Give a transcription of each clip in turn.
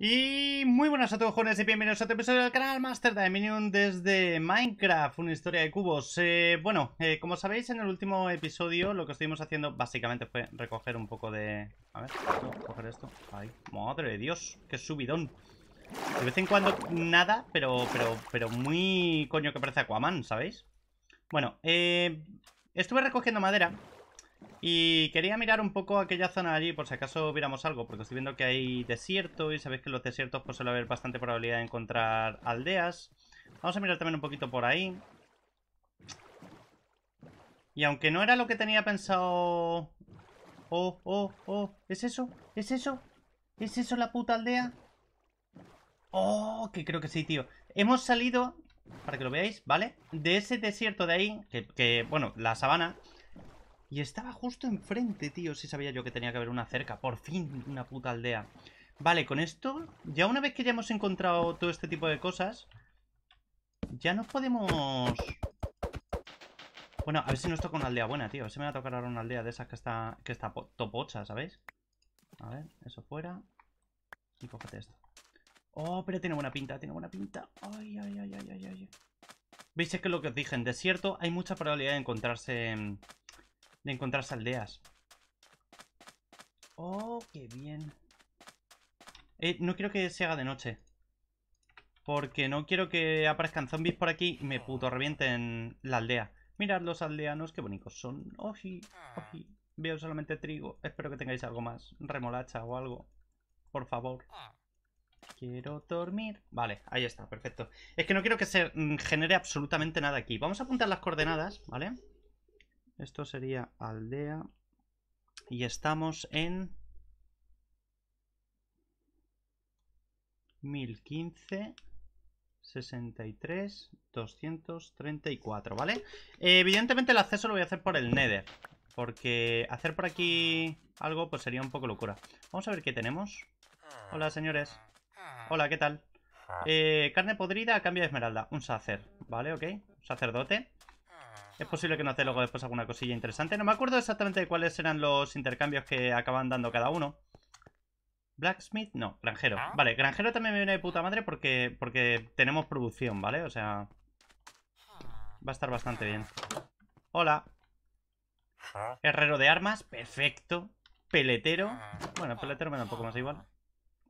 Y muy buenas a todos jóvenes y bienvenidos a otro episodio del canal Master de Minion desde Minecraft, una historia de cubos. Eh, bueno, eh, como sabéis en el último episodio lo que estuvimos haciendo básicamente fue recoger un poco de... A ver, coger esto. madre de Dios, qué subidón. De vez en cuando nada, pero, pero, pero muy coño que parece Aquaman, ¿sabéis? Bueno, eh, estuve recogiendo madera y quería mirar un poco aquella zona allí por si acaso viéramos algo, porque estoy viendo que hay desierto y sabéis que en los desiertos pues, suele haber bastante probabilidad de encontrar aldeas. Vamos a mirar también un poquito por ahí. Y aunque no era lo que tenía pensado... Oh, oh, oh, ¿es eso? ¿Es eso? ¿Es eso la puta aldea? Oh, que creo que sí, tío. Hemos salido, para que lo veáis, ¿vale? De ese desierto de ahí, que, que bueno, la sabana... Y estaba justo enfrente, tío. Sí sabía yo que tenía que haber una cerca. Por fin, una puta aldea. Vale, con esto, ya una vez que ya hemos encontrado todo este tipo de cosas, ya no podemos... Bueno, a ver si nos toca una aldea buena, tío. A ver me va a tocar ahora una aldea de esas que está, que está topocha, ¿sabéis? A ver, eso fuera. Y cógete esto. Oh, pero tiene buena pinta, tiene buena pinta. Ay, ay, ay, ay, ay, ay. ¿Veis? Es que lo que os dije, en desierto hay mucha probabilidad de encontrarse de encontrarse aldeas. Oh, qué bien. Eh, no quiero que se haga de noche. Porque no quiero que aparezcan zombies por aquí y me oh. puto revienten la aldea. Mirad los aldeanos, qué bonitos son. Oji, ah. oji. Veo solamente trigo. Espero que tengáis algo más. Remolacha o algo. Por favor. Ah. Quiero dormir. Vale, ahí está, perfecto. Es que no quiero que se mm, genere absolutamente nada aquí. Vamos a apuntar las coordenadas, ¿vale? vale esto sería aldea. Y estamos en 1015 63 234, ¿vale? evidentemente el acceso lo voy a hacer por el Nether Porque hacer por aquí algo pues sería un poco locura Vamos a ver qué tenemos Hola señores Hola, ¿qué tal? Eh, carne podrida a cambio de esmeralda Un sacer, ¿vale? Ok, sacerdote es posible que no hace luego después alguna cosilla interesante. No me acuerdo exactamente de cuáles eran los intercambios que acaban dando cada uno. Blacksmith, no, granjero. Ah. Vale, granjero también me viene de puta madre porque, porque tenemos producción, ¿vale? O sea... Va a estar bastante bien. Hola. Ah. Herrero de armas, perfecto. Peletero. Ah. Bueno, peletero me da un poco más igual.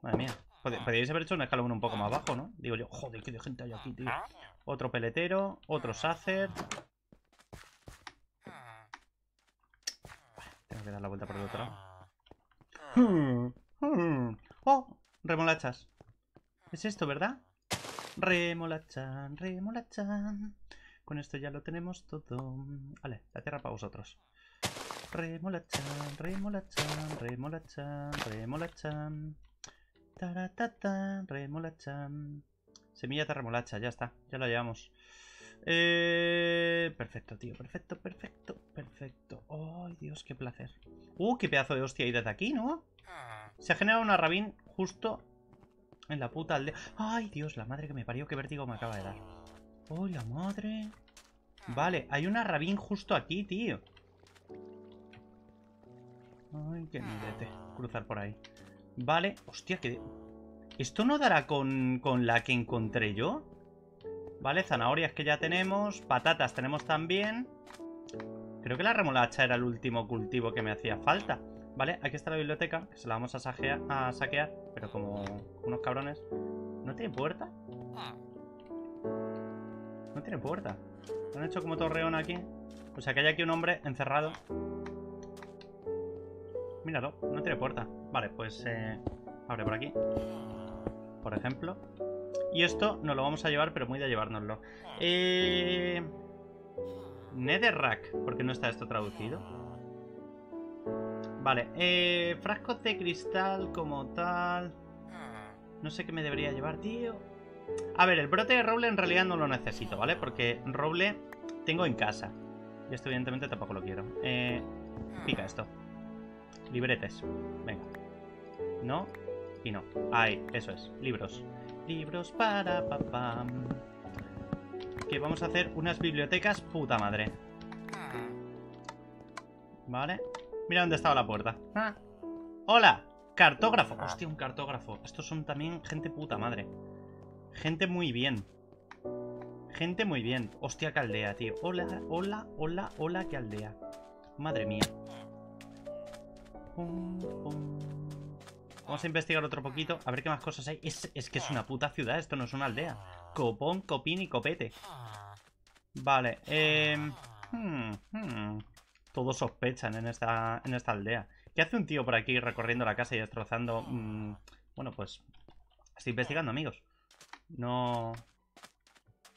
Madre mía. Podríais haber hecho un escalón un poco más abajo, ¿no? Digo yo, joder, qué de gente hay aquí, tío. Otro peletero, otro sacer. que dar la vuelta por el otro lado. Hmm, hmm. ¡Oh! Remolachas. Es esto, ¿verdad? Remolachan, remolachan. Con esto ya lo tenemos todo. Vale, la tierra para vosotros. Remolachan, remolachan, remolachan, remolachan. Taratata, remolachan. Semilla de remolacha, ya está, ya la llevamos. Eh, perfecto, tío. Perfecto, perfecto, perfecto. ¡Ay, Dios, qué placer! ¡Uh, qué pedazo de hostia hay desde aquí, ¿no? Se ha generado una rabín justo en la puta aldea. ¡Ay, Dios! La madre que me parió. ¡Qué vértigo me acaba de dar! ¡Oh, la madre! Vale, hay una rabín justo aquí, tío. Ay, qué nidete. Cruzar por ahí. Vale. Hostia, que... ¿Esto no dará con, con la que encontré yo? Vale, zanahorias que ya tenemos. Patatas tenemos también. Creo que la remolacha era el último cultivo que me hacía falta. Vale, aquí está la biblioteca, que se la vamos a, saquear, pero como unos cabrones. ¿No tiene puerta? No tiene puerta. ¿Lo han hecho como torreón aquí? O sea que hay aquí un hombre encerrado. Míralo, no tiene puerta. Vale, pues eh, abre por aquí. Por ejemplo. Y esto nos lo vamos a llevar, pero muy de llevárnoslo. Eh... Netherrack, porque no está esto traducido. Vale, eh, frascos de cristal como tal... No sé qué me debería llevar, tío. A ver, el brote de roble en realidad no lo necesito, ¿vale? Porque roble tengo en casa. Y esto evidentemente tampoco lo quiero. Eh, pica esto. Libretes. Venga. No y no. Ahí, eso es. Libros. Libros para papá. Que vamos a hacer unas bibliotecas puta madre. Vale. Mira dónde estaba la puerta. Ah. ¡Hola! Cartógrafo. Ah. Hostia, un cartógrafo. Estos son también gente puta madre. Gente muy bien. Gente muy bien. Hostia, qué aldea, tío. Hola, hola, hola, hola, qué aldea. Madre mía. pum. Vamos a investigar otro poquito, a ver qué más cosas hay. Es, que es una puta ciudad, esto no es una aldea. Copón, copín y copete. Vale, eh... Todos sospechan en esta, aldea. ¿Qué hace un tío por aquí recorriendo la casa y destrozando... Mm, bueno, pues... Estoy investigando, amigos. No...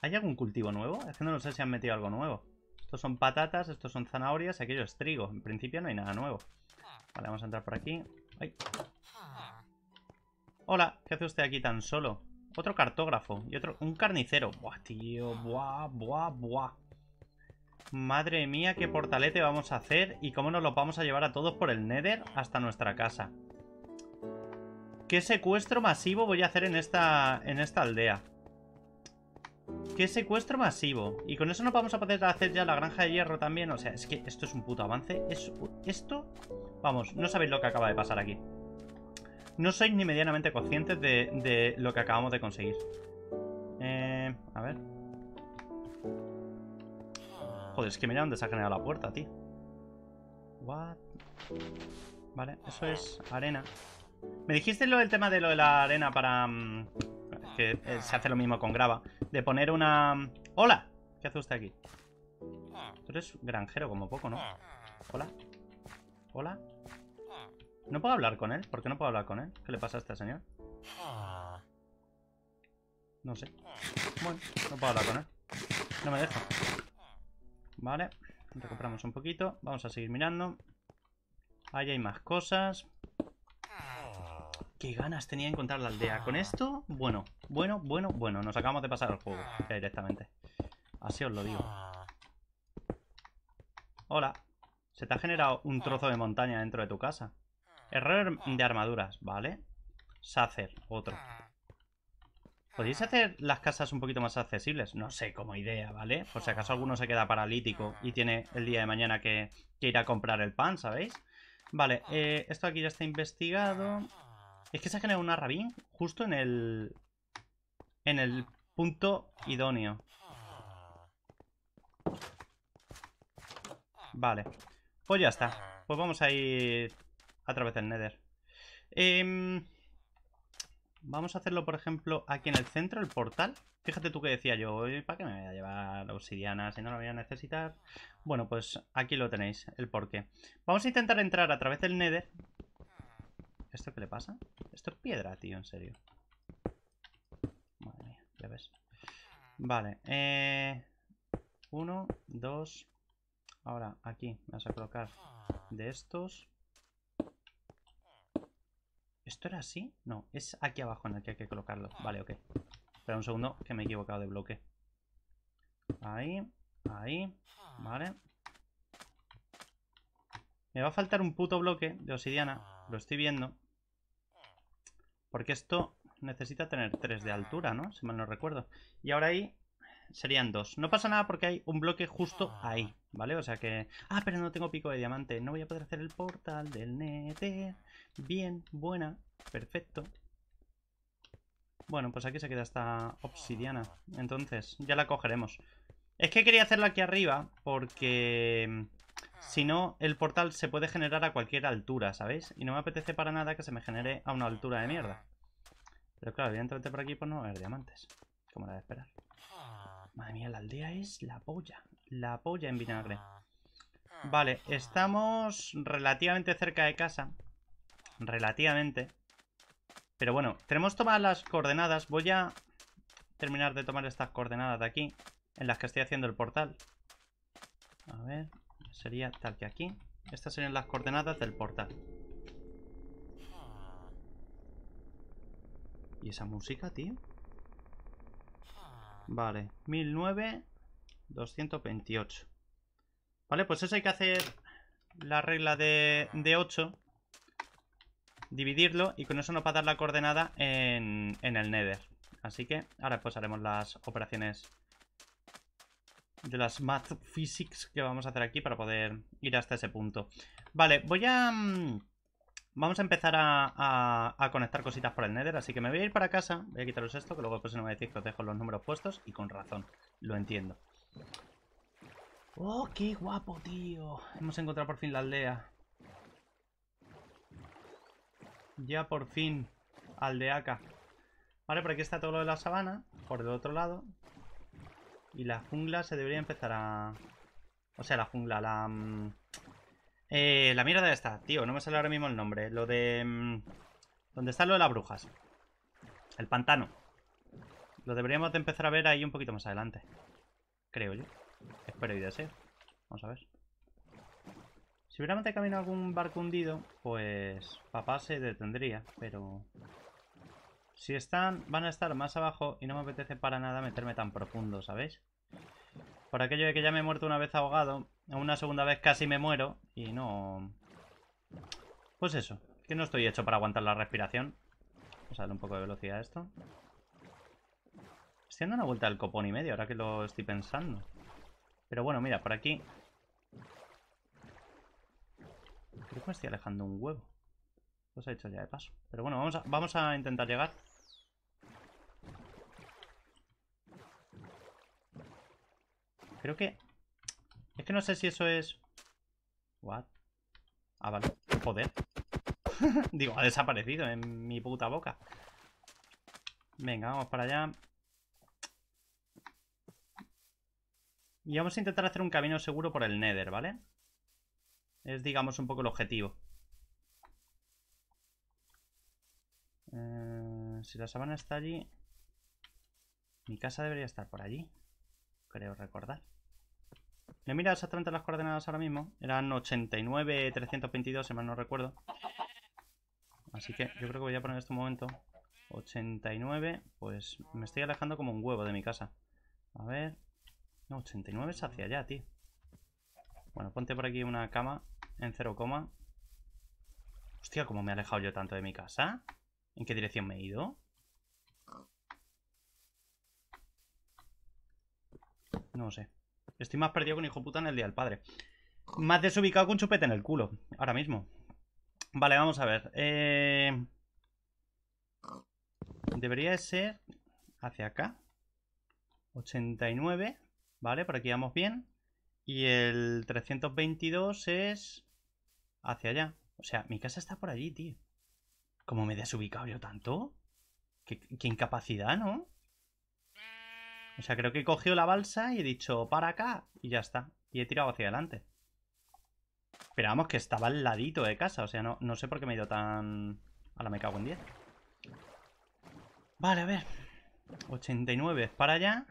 ¿Hay algún cultivo nuevo? Es que no sé si han metido algo nuevo. Estos son patatas, estos son zanahorias, aquello es trigo. En principio no hay nada nuevo. Vale, vamos a entrar por aquí. Ay. Hola, ¿qué hace usted aquí tan solo? Otro cartógrafo y otro... Un carnicero. Buah, tío. Buah, buah, buah. Madre mía, qué portalete vamos a hacer y cómo nos lo vamos a llevar a todos por el Nether hasta nuestra casa. ¿Qué secuestro masivo voy a hacer en esta, en esta aldea? ¿Qué secuestro masivo? Y con eso no vamos a poder hacer ya la granja de hierro también. O sea, es que esto es un puto avance. Es, esto... Vamos, no sabéis lo que acaba de pasar aquí no soy ni medianamente conscientes de, de lo que acabamos de conseguir. Eh, a ver. Joder, es que mira dónde se ha generado la puerta, tío. What? Vale, eso es arena. Me dijiste lo del tema de lo de la arena para... Mm, que eh, se hace lo mismo con grava. De poner una... Mm, ¡Hola! ¿Qué hace usted aquí? Tú eres granjero como poco, ¿no? ¿Hola? ¿Hola? ¿No puedo hablar con él? ¿Por qué no puedo hablar con él? ¿Qué le pasa a este señor? No sé. Bueno, no puedo hablar con él. No me deja. Vale. Recuperamos un poquito. Vamos a seguir mirando. Ahí hay más cosas. Qué ganas tenía de encontrar la aldea. Con esto, bueno, bueno, bueno, bueno. Nos acabamos de pasar al juego directamente. Así os lo digo. Hola. Se te ha generado un trozo de montaña dentro de tu casa. Error de armaduras, vale. Sacer, otro. Podéis hacer las casas un poquito más accesibles? No sé, como idea, ¿vale? Por si acaso alguno se queda paralítico y tiene el día de mañana que, ir a comprar el pan, ¿sabéis? Vale, eh, esto aquí ya está investigado. Es que se ha generado una rabín justo en el... En el punto idóneo. Vale. Pues ya está. Pues vamos a ir a través del Nether. Em, vamos a hacerlo, por ejemplo, aquí en el centro, el portal. Fíjate tú que decía yo, ¿para qué me voy a llevar obsidiana si no lo voy a necesitar? Bueno, pues aquí lo tenéis, el porqué. Vamos a intentar entrar a través del Nether. ¿Esto qué le pasa? Esto es piedra, tío, en serio. Madre mía, ya ves. Vale, eh, Uno, dos... Ahora, aquí, vas a colocar de estos. ¿Esto era así? No, es aquí abajo en el que hay que colocarlo. Vale, ok. Espera un segundo, que me he equivocado de bloque. Ahí, ahí, vale. Me va a faltar un puto bloque de obsidiana. Lo estoy viendo. Porque esto necesita tener 3 de altura, ¿no? Si mal no recuerdo. Y ahora ahí serían dos. No pasa nada porque hay un bloque justo ah. ahí, ¿vale? O sea que... Ah, pero no tengo pico de diamante. No voy a poder hacer el portal del net Bien, buena, perfecto. Bueno, pues aquí se queda esta obsidiana. Entonces, ya la cogeremos. Es que quería hacerla aquí arriba porque... Mm, si no, el portal se puede generar a cualquier altura, ¿sabéis? Y no me apetece para nada que se me genere a una altura de mierda. Pero claro, voy a por aquí por pues no haber diamantes. Como la de esperar. Madre mía, la aldea es la polla. La polla en vinagre. Ah. Ah. Vale, estamos relativamente cerca de casa. Relativamente. Pero bueno, tenemos tomadas las coordenadas. Voy a terminar de tomar estas coordenadas de aquí. En las que estoy haciendo el portal. A ver, sería tal que aquí. Estas serían las coordenadas del portal. Ah. ¿Y esa música, tío? Vale, doscientos Vale, pues eso hay que hacer la regla de, de 8. Dividirlo y con eso nos va a dar la coordenada en, en el nether. Así que ahora pues haremos las operaciones de las math physics que vamos a hacer aquí para poder ir hasta ese punto. Vale, voy a... Mm, Vamos a empezar a, conectar cositas por el Nether, así que me voy a ir para casa. Voy a quitaros esto, que luego pues no me decir que os dejo los números puestos. Y con razón, lo entiendo. ¡Oh, qué guapo, tío! Hemos encontrado por fin la aldea. Ya por fin, aldeaca. Vale, por aquí está todo lo de la sabana, por el otro lado. Y la jungla se debería empezar a... O sea, la jungla, la... Mm, eh, la mierda está, tío. No me sale ahora mismo el nombre. Lo de... Mm, ¿Dónde está lo de las brujas? El pantano. Lo deberíamos de empezar a ver ahí un poquito más adelante. Creo yo. Espero y deseo. Vamos a ver. Si hubiera de camino algún barco hundido, pues papá se detendría, pero... Si están, van a estar más abajo y no me apetece para nada meterme tan profundo, ¿sabéis? Por aquello de que ya me he muerto una vez ahogado, una segunda vez casi me muero y no... Pues eso, que no estoy hecho para aguantar la respiración. Vamos a darle un poco de velocidad a esto. Estoy dando una vuelta al copón y medio, ahora que lo estoy pensando. Pero bueno, mira, por aquí... Creo que me estoy alejando un huevo. se pues ha hecho ya de paso. Pero bueno, vamos a intentar llegar. Creo que... Es que no sé si eso es... What? Ah, vale. Joder. Digo, ha desaparecido en mi puta boca. Venga, vamos para allá. Y vamos a intentar hacer un camino seguro por el Nether, ¿vale? Es, digamos, un poco el objetivo. Eh, si la sabana está allí... Mi casa debería estar por allí creo recordar. Le mira exactamente las coordenadas ahora mismo. Eran 89, 322, si mal no recuerdo. Así que yo creo que voy a poner en este momento. 89, pues me estoy alejando como un huevo de mi casa. A ver... No, 89 es hacia allá, tío. Bueno, ponte por aquí una cama en 0, Hostia, ¿cómo me he alejado yo tanto de mi casa? ¿En qué dirección me he ido? No lo sé. Estoy más perdido que un hijo puta en el día del padre. Más desubicado que un chupete en el culo. Ahora mismo. Vale, vamos a ver. Eh... Debería ser hacia acá. 89. Vale, por aquí vamos bien. Y el 322 es hacia allá. O sea, mi casa está por allí, tío. ¿Cómo me he desubicado yo tanto? qué incapacidad, ¿no? O sea, creo que he cogido la balsa y he dicho para acá y ya está. Y he tirado hacia adelante. Pero vamos, que estaba al ladito de casa. O sea, no, no sé por qué me he ido tan... A la me cago en 10. Vale, a ver. 89 es para allá.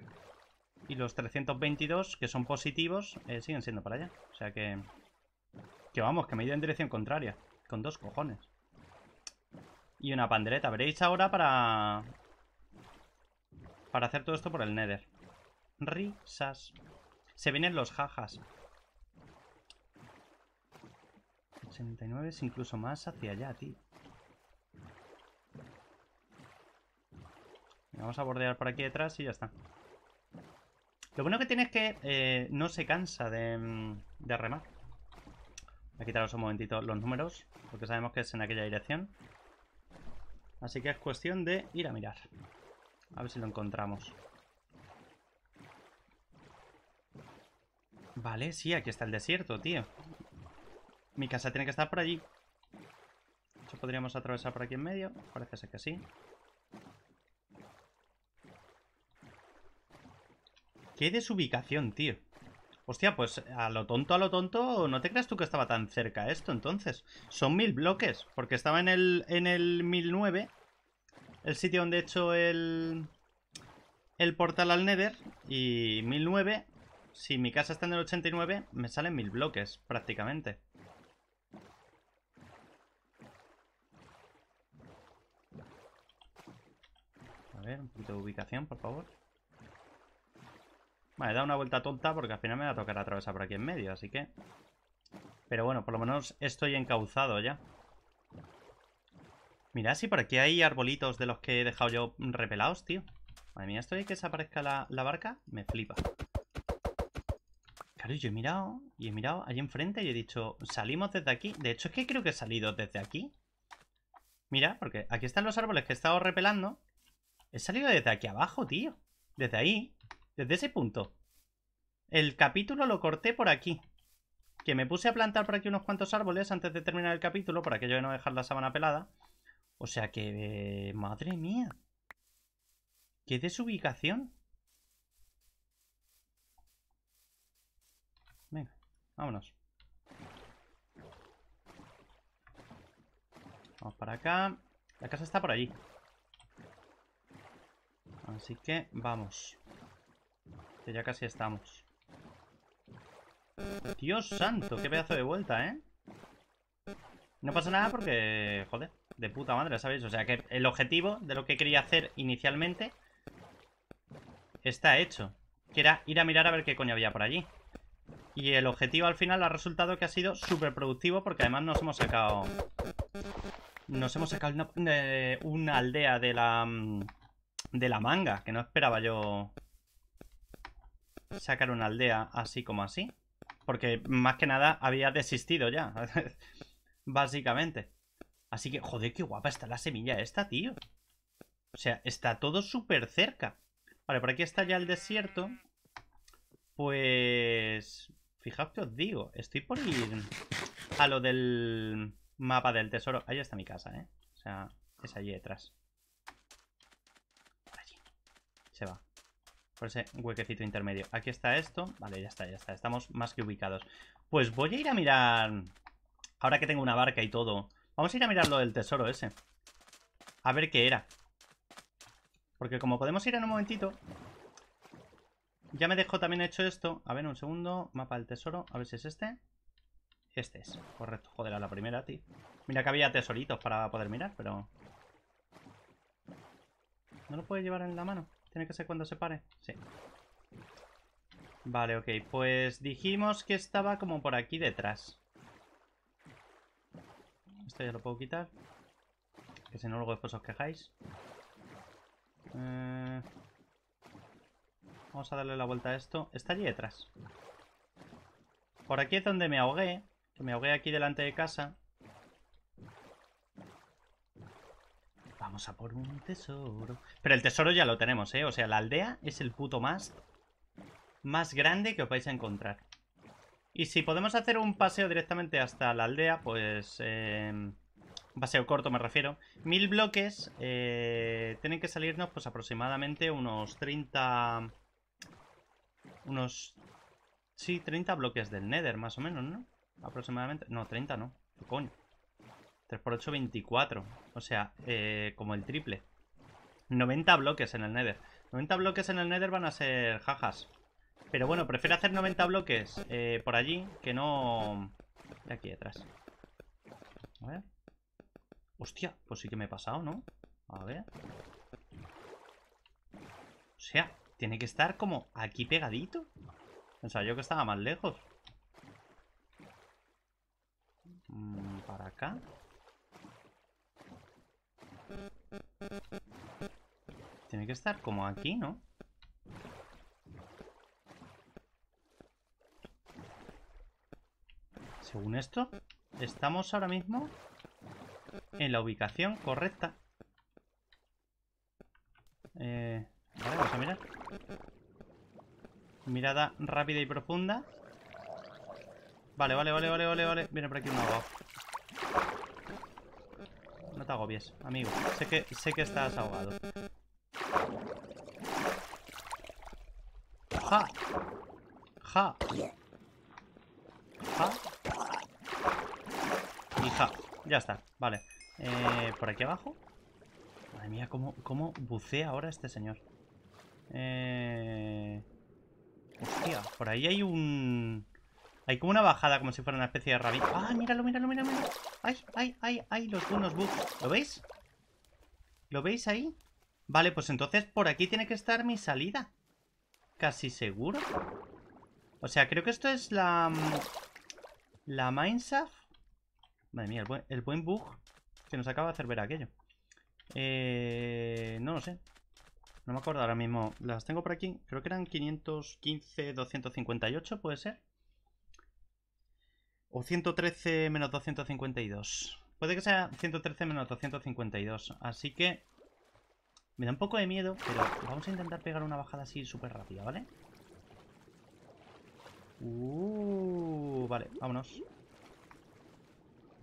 Y los 322, que son positivos, eh, siguen siendo para allá. O sea que... Que vamos, que me he ido en dirección contraria. Con dos cojones. Y una pandereta. Veréis ahora para... Para hacer todo esto por el Nether. Risas. Se vienen los jajas. 89 es incluso más hacia allá, tío. Vamos a bordear por aquí detrás y ya está. Lo bueno que tiene es que eh, no se cansa de, mm, de remar. Voy a quitaros un momentito los números, porque sabemos que es en aquella dirección. Así que es cuestión de ir a mirar. A ver si lo encontramos. Vale, sí, aquí está el desierto, tío. Mi casa tiene que estar por allí. eso podríamos atravesar por aquí en medio. Parece ser que sí. Qué desubicación, tío. Hostia, pues a lo tonto, a lo tonto, no te creas tú que estaba tan cerca esto, entonces. Son mil bloques, porque estaba en el, en el 1009 el sitio donde he hecho el, el portal al Nether. Y 1009, si mi casa está en el 89, me salen 1000 bloques prácticamente. A ver, un poquito de ubicación, por favor. Vale, dado una vuelta tonta porque al final me va a tocar atravesar por aquí en medio, así que... Pero bueno, por lo menos estoy encauzado ya. Mira, si por aquí hay arbolitos de los que he dejado yo repelados, tío. Madre mía, esto de que desaparezca la, la barca me flipa. Claro, yo he mirado y he mirado allí enfrente y he dicho, salimos desde aquí. De hecho, es que creo que he salido desde aquí. Mira, porque aquí están los árboles que he estado repelando. He salido desde aquí abajo, tío. Desde ahí. Desde ese punto. El capítulo lo corté por aquí. Que me puse a plantar por aquí unos cuantos árboles antes de terminar el capítulo, Para que yo no dejar la sabana pelada. O sea que... madre mía. ¡Qué desubicación! Venga, vámonos. Vamos para acá. La casa está por allí. Así que vamos. ya casi estamos. Dios santo, qué pedazo de vuelta, ¿eh? No pasa nada porque... Joder de puta madre, ¿sabéis? O sea que el objetivo de lo que quería hacer inicialmente está hecho. Que era ir a mirar a ver qué coño había por allí. Y el objetivo al final ha resultado que ha sido súper productivo porque además nos hemos sacado... Nos hemos sacado una, eh, aldea de la... Mm, de la manga, que no esperaba yo sacar una aldea así como así. Porque más que nada había desistido ya. Básicamente. Así que, joder, qué guapa está la semilla esta, tío. O sea, está todo súper cerca. Vale, por aquí está ya el desierto. Pues... Fijaos que os digo, estoy por ir a lo del mapa del tesoro. Ahí está mi casa, ¿eh? O sea, es allí detrás. Por allí. Se va. Por ese huequecito intermedio. Aquí está esto. Vale, ya está, ya está. Estamos más que ubicados. Pues voy a ir a mirar... Ahora que tengo una barca y todo, Vamos a ir a mirar lo del tesoro ese. A ver qué era. Porque como podemos ir en un momentito... Ya me dejo también hecho esto. A ver, un segundo. Mapa del tesoro. A ver si es este. Este es. Correcto. Joder, a la primera, tío. Mira que había tesoritos para poder mirar, pero... ¿No lo puede llevar en la mano? Tiene que ser cuando se pare. Sí. Vale, ok. Pues dijimos que estaba como por aquí detrás. Esto ya lo puedo quitar. Que si no, luego después os quejáis. Eh, vamos a darle la vuelta a esto. Está allí detrás. Por aquí es donde me ahogué. Que me ahogué aquí delante de casa. Vamos a por un tesoro. Pero el tesoro ya lo tenemos, ¿eh? O sea, la aldea es el puto más... Más grande que os vais a encontrar. Y si podemos hacer un paseo directamente hasta la aldea, pues... Eh, em, un paseo corto me refiero. Mil bloques eh, tienen que salirnos pues aproximadamente unos 30... Unos... Sí, 30 bloques del Nether más o menos, ¿no? Aproximadamente... No, 30 no. ¿Qué coño? 3 x 8, 24. O sea, eh, como el triple. 90 bloques en el Nether. 90 bloques en el Nether van a ser jajas. Pero bueno, prefiero hacer 90 bloques eh, por allí que no... De aquí detrás. A ver. Hostia, pues sí que me he pasado, ¿no? A ver. O sea, tiene que estar como aquí pegadito. Pensaba yo que estaba más lejos. Mm, para acá. Tiene que estar como aquí, ¿no? según esto, estamos ahora mismo en la ubicación correcta. Eh, vale, vamos a mirar. Mirada rápida y profunda. Vale, vale, vale, vale, vale, vale. Viene por aquí un ahogado. No te agobies, amigo. Sé que, sé que estás ahogado. ¡Ja! ¡Ja! ¡Ja! Ya está, vale. Eh, ¿Por aquí abajo? Madre mía, ¿cómo, bucea ahora este señor? Eh... Hostia, por ahí hay un... Hay como una bajada, como si fuera una especie de rabia ¡Ah, míralo, míralo, míralo! ¡Ay, ay, ay, ay! Los unos bugs. ¿Lo veis? ¿Lo veis ahí? Vale, pues entonces por aquí tiene que estar mi salida. Casi seguro. O sea, creo que esto es la... Mm, la mineshaft. Madre mía, el buen, bug que nos acaba de hacer ver aquello. Eh, no lo sé. No me acuerdo ahora mismo. Las tengo por aquí. Creo que eran 515, 258, puede ser. O 113 menos 252. Puede que sea 113 menos 252. Así que... Me da un poco de miedo, pero vamos a intentar pegar una bajada así súper rápida, ¿vale? Uh, vale, vámonos.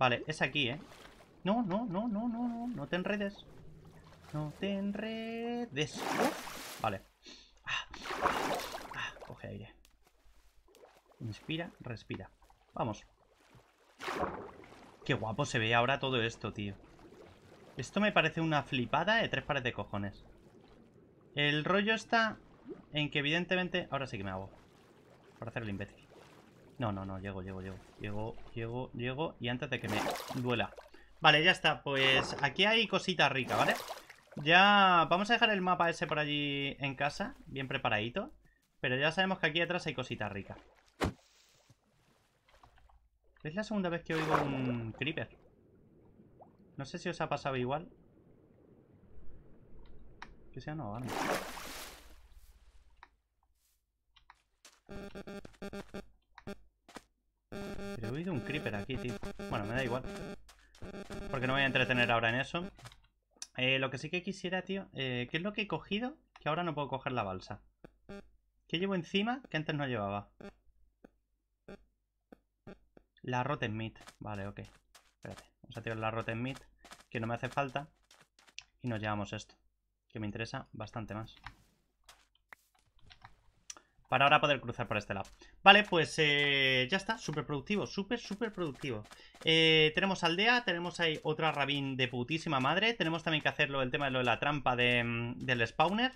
Vale, es aquí, ¿eh? No, no, no, no, no, no, no te enredes. No te enredes. Vale. Ah, ah, coge aire. Inspira, respira. Vamos. Qué guapo se ve ahora todo esto, tío. Esto me parece una flipada de tres pares de cojones. El rollo está en que evidentemente... Ahora sí que me hago. Para hacer el imbécil. No, no, no, llego, llego, llego. Llego, llego, llego. Y antes de que me duela. Vale, ya está. Pues aquí hay cosita rica, ¿vale? Ya vamos a dejar el mapa ese por allí en casa. Bien preparadito. Pero ya sabemos que aquí atrás hay cosita rica Es la segunda vez que oigo un creeper. No sé si os ha pasado igual. Que sea no, vale. Pero he oído un creeper aquí, tío. Bueno, me da igual. Porque no voy a entretener ahora en eso. Eh, lo que sí que quisiera, tío, eh, ¿qué es lo que he cogido? Que ahora no puedo coger la balsa. ¿Qué llevo encima que antes no llevaba? La Rotten Meat. Vale, ok. Espérate. Vamos a tirar la Rotten Meat, que no me hace falta. Y nos llevamos esto, que me interesa bastante más. Para ahora poder cruzar por este lado. Vale, pues eh, ya está. Súper productivo, súper, súper productivo. Eh, tenemos aldea, tenemos ahí otra rabín de putísima madre. Tenemos también que hacerlo el tema de lo de la trampa mm, del spawner.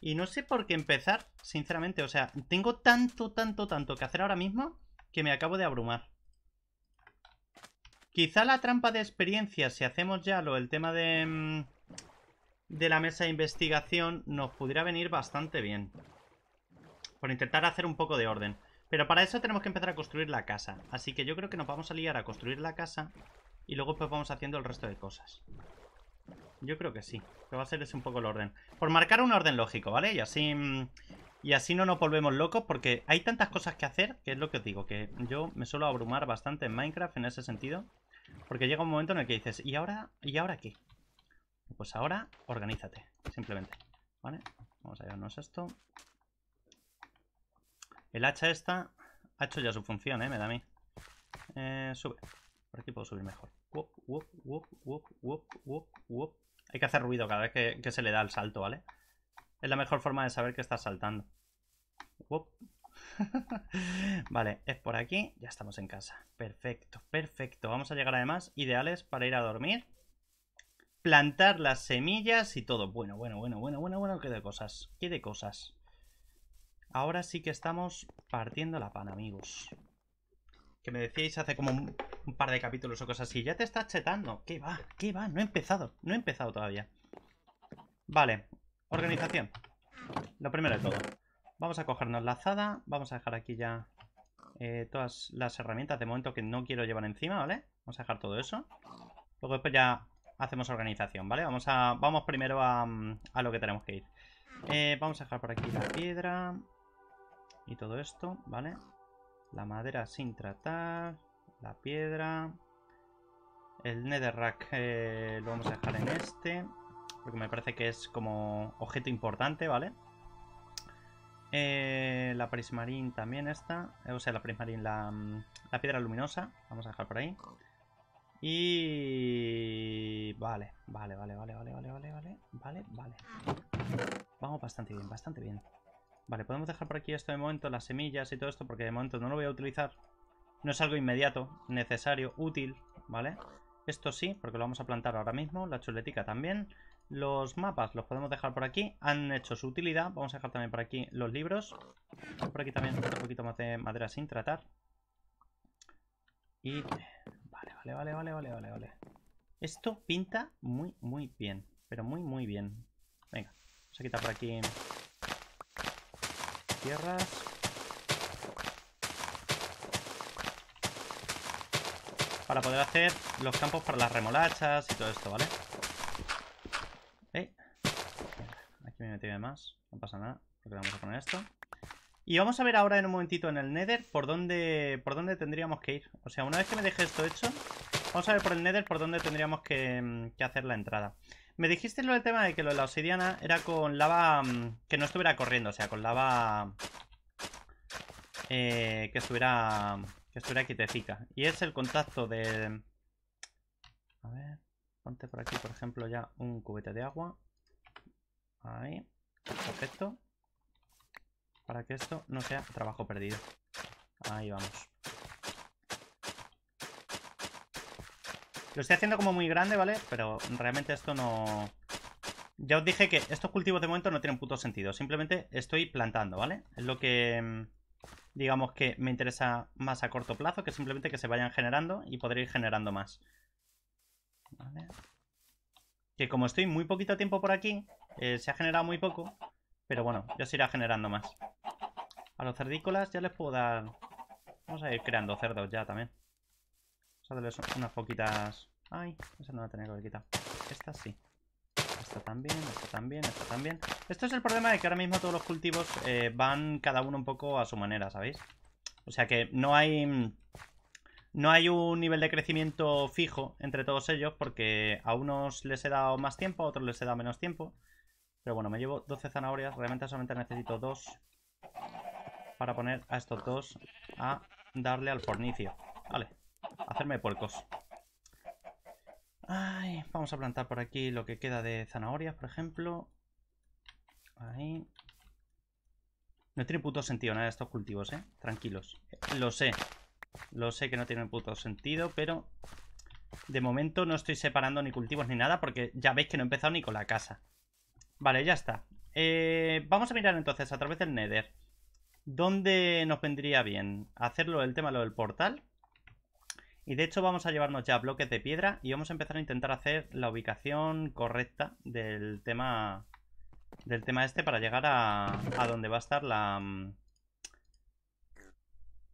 Y no sé por qué empezar, sinceramente. O sea, tengo tanto, tanto, tanto que hacer ahora mismo que me acabo de abrumar. Quizá la trampa de experiencia, si hacemos ya lo del tema de, mm, de la mesa de investigación, nos pudiera venir bastante bien. Por intentar hacer un poco de orden. Pero para eso tenemos que empezar a construir la casa. Así que yo creo que nos vamos a liar a construir la casa. Y luego pues vamos haciendo el resto de cosas. Yo creo que sí. que va a ser ese un poco el orden. Por marcar un orden lógico, ¿vale? Y así... Mm, y así no nos volvemos locos porque hay tantas cosas que hacer, que es lo que os digo, que yo me suelo abrumar bastante en Minecraft en ese sentido. Porque llega un momento en el que dices, ¿y ahora, ¿y ahora qué? Pues ahora, organízate, simplemente. ¿Vale? Vamos a llevarnos esto. El hacha esta ha hecho ya su función, ¿eh? Me da a mí. Eh, sube. Por aquí puedo subir mejor. Hay que hacer ruido cada vez que, se le da el salto, ¿vale? Es la mejor forma de saber que estás saltando. vale, es por aquí. Ya estamos en casa. Perfecto, perfecto. Vamos a llegar además ideales para ir a dormir. Plantar las semillas y todo. Bueno, bueno, bueno, bueno, bueno, bueno. Qué de cosas. Qué de cosas. Ahora sí que estamos partiendo la pan, amigos. Que me decíais hace como un, par de capítulos o cosas así. Ya te estás chetando. ¿Qué va? ¿Qué va? No he empezado. No he empezado todavía. Vale. Organización. Lo primero de todo. Vamos a cogernos la azada. Vamos a dejar aquí ya eh, todas las herramientas de momento que no quiero llevar encima, ¿vale? Vamos a dejar todo eso. Luego después ya hacemos organización, ¿vale? Vamos a vamos primero a, lo que tenemos que ir. Eh, vamos a dejar por aquí la piedra y todo esto, ¿vale? La madera sin tratar, la piedra, el netherrack lo vamos a dejar en este, porque me parece que es como objeto importante, ¿vale? Eh, la prismarín también está o sea, la prismarín, la, la piedra luminosa, vamos a dejar por ahí. Y... Vale, vale, vale, vale, vale, vale, vale, vale, vale. Vamos bastante bien, bastante bien. Vale, podemos dejar por aquí esto de momento, las semillas y todo esto, porque de momento no lo voy a utilizar. No es algo inmediato, necesario, útil, ¿vale? Esto sí, porque lo vamos a plantar ahora mismo, la chuletica también. Los mapas los podemos dejar por aquí, han hecho su utilidad. Vamos a dejar también por aquí los libros. Por aquí también un poquito más de madera sin tratar. Y... Vale, vale, vale, vale, vale, vale, vale. Esto pinta muy, muy bien. Pero muy, muy bien. Venga, vamos a quitar por aquí tierras. Para poder hacer los campos para las remolachas y todo esto, ¿vale? Aquí me he de más. No pasa nada. Porque vamos a poner esto. Y vamos a ver ahora en un momentito en el Nether por dónde, por dónde tendríamos que ir. O sea, una vez que me deje esto hecho, vamos a ver por el Nether por dónde tendríamos que, mm, que hacer la entrada. Me dijiste lo del tema de que lo de la obsidiana era con lava mm, que no estuviera corriendo, o sea, con lava eh, que estuviera que estuviera Y es el contacto de... A ver, ponte por aquí, por ejemplo, ya un cubete de agua. Ahí, perfecto. Para que esto no sea trabajo perdido. Ahí vamos. Lo estoy haciendo como muy grande, ¿vale? Pero realmente esto no... Ya os dije que estos cultivos de momento no tienen puto sentido. Simplemente estoy plantando, ¿vale? Es lo que, mm, digamos que me interesa más a corto plazo, que simplemente que se vayan generando y podré ir generando más. ¿Vale? Que como estoy muy poquito tiempo por aquí, eh, se ha generado muy poco. Pero bueno, ya se irá generando más. A los cerdícolas ya les puedo dar... Vamos a ir creando cerdos ya también. Vamos a darle unas poquitas... Ay, esa no la tenía que haber quitado. Esta sí. Esta también, esta también, esta también. Esto es el problema de que ahora mismo todos los cultivos eh, van cada uno un poco a su manera, ¿sabéis? O sea que no hay... No hay un nivel de crecimiento fijo entre todos ellos porque a unos les he dado más tiempo, a otros les he dado menos tiempo. Pero bueno, me llevo 12 zanahorias. Realmente solamente necesito dos para poner a estos dos a darle al fornicio. Vale, hacerme puercos. Ay, vamos a plantar por aquí lo que queda de zanahorias, por ejemplo. Ahí. No tiene puto sentido nada de estos cultivos, ¿eh? Tranquilos. Lo sé. Lo sé que no tiene puto sentido, pero... De momento no estoy separando ni cultivos ni nada porque ya veis que no he empezado ni con la casa. Vale, ya está. Eh, vamos a mirar entonces a través del Nether. ¿Dónde nos vendría bien? ¿Hacerlo el tema lo del portal? Y de hecho vamos a llevarnos ya bloques de piedra y vamos a empezar a intentar hacer la ubicación correcta del tema del tema este para llegar a, donde va a estar la, mm,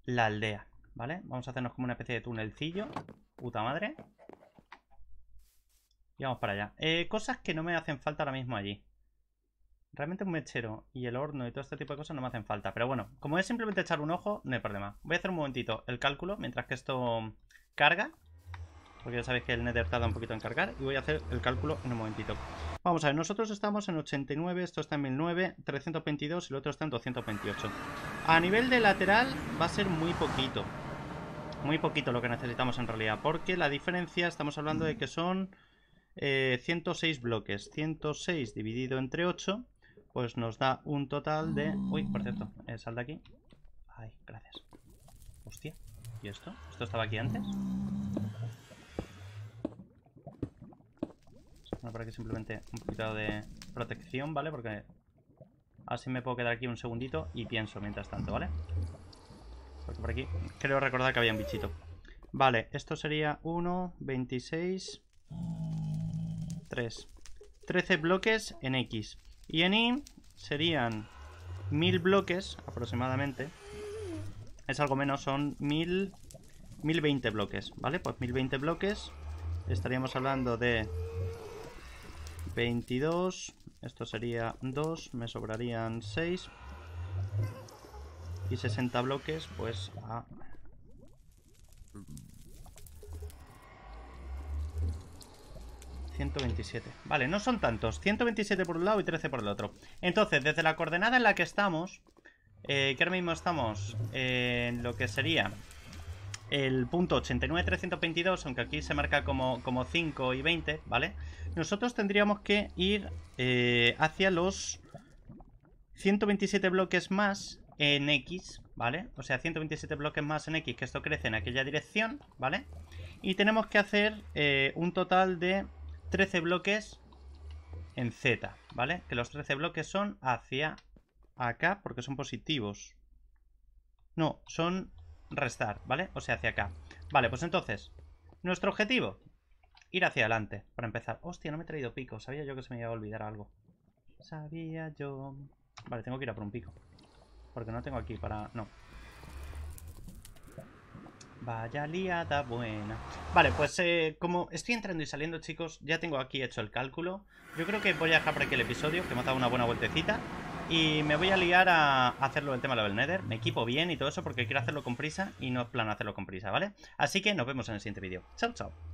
la aldea, ¿vale? Vamos a hacernos como una especie de tunelcillo, puta madre. Y vamos para allá. Eh, cosas que no me hacen falta ahora mismo allí. Realmente un mechero y el horno y todo este tipo de cosas no me hacen falta. Pero bueno, como es simplemente echar un ojo, no hay problema. Voy a hacer un momentito el cálculo mientras que esto carga. Porque ya sabéis que el Nether tarda un poquito en cargar. Y voy a hacer el cálculo en un momentito. Vamos a ver, nosotros estamos en 89, esto está en 1009, 322 y el otro está en 228. A nivel de lateral va a ser muy poquito. Muy poquito lo que necesitamos en realidad. Porque la diferencia, estamos hablando de que son eh, 106 bloques. 106 dividido entre 8 pues nos da un total de... Uy, por cierto, eh, sal de aquí. Ay, gracias. Hostia, ¿y esto? ¿Esto estaba aquí antes? Bueno, por aquí simplemente un poquito de protección, ¿vale? Porque así me puedo quedar aquí un segundito y pienso mientras tanto, ¿vale? Porque por aquí creo recordar que había un bichito. Vale, esto sería 1, 26, 3. 13 bloques en X. Y en I serían 1000 bloques aproximadamente. Es algo menos, son mil, 1020 bloques, ¿vale? Pues 1020 bloques estaríamos hablando de 22, esto sería 2, me sobrarían 6 y 60 bloques pues a 127. Vale, no son tantos. 127 por un lado y 13 por el otro. Entonces, desde la coordenada en la que estamos, eh, que ahora mismo estamos en lo que sería el punto 89, 322 aunque aquí se marca como, como 5 y 20, ¿vale? Nosotros tendríamos que ir eh, hacia los 127 bloques más en X, ¿vale? O sea, 127 bloques más en X, que esto crece en aquella dirección, ¿vale? Y tenemos que hacer eh, un total de 13 bloques en Z, ¿vale? Que los 13 bloques son hacia acá porque son positivos. No, son restar, ¿vale? O sea, hacia acá. Vale, pues entonces, nuestro objetivo, ir hacia adelante, para empezar. Hostia, no me he traído pico, sabía yo que se me iba a olvidar algo. Sabía yo... Vale, tengo que ir a por un pico. Porque no tengo aquí para... No, Vaya liada buena. Vale, pues eh, como estoy entrando y saliendo, chicos, ya tengo aquí hecho el cálculo. Yo creo que voy a dejar por aquí el episodio, que hemos dado una buena vueltecita. Y me voy a liar a hacerlo el tema del Nether. Me equipo bien y todo eso porque quiero hacerlo con prisa y no es plan hacerlo con prisa, ¿vale? Así que nos vemos en el siguiente vídeo. Chao, chao.